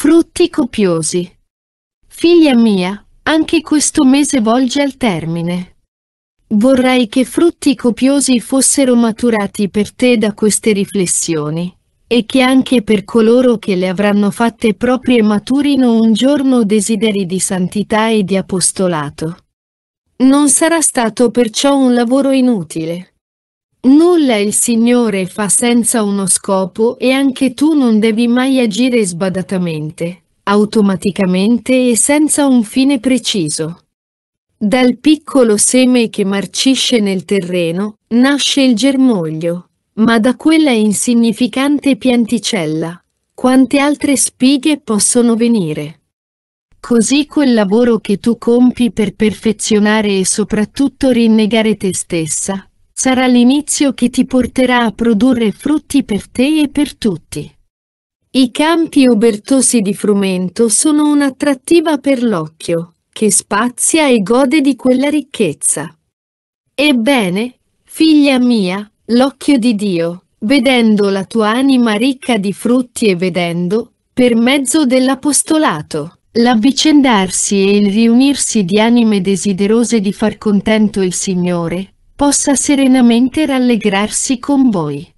Frutti copiosi. Figlia mia, anche questo mese volge al termine. Vorrei che frutti copiosi fossero maturati per te da queste riflessioni, e che anche per coloro che le avranno fatte proprie maturino un giorno desideri di santità e di apostolato. Non sarà stato perciò un lavoro inutile, Nulla il Signore fa senza uno scopo e anche tu non devi mai agire sbadatamente, automaticamente e senza un fine preciso. Dal piccolo seme che marcisce nel terreno, nasce il germoglio, ma da quella insignificante pianticella, quante altre spighe possono venire? Così quel lavoro che tu compi per perfezionare e soprattutto rinnegare te stessa, sarà l'inizio che ti porterà a produrre frutti per te e per tutti. I campi obertosi di frumento sono un'attrattiva per l'occhio, che spazia e gode di quella ricchezza. Ebbene, figlia mia, l'occhio di Dio, vedendo la tua anima ricca di frutti e vedendo, per mezzo dell'apostolato, l'avvicendarsi e il riunirsi di anime desiderose di far contento il Signore, possa serenamente rallegrarsi con voi.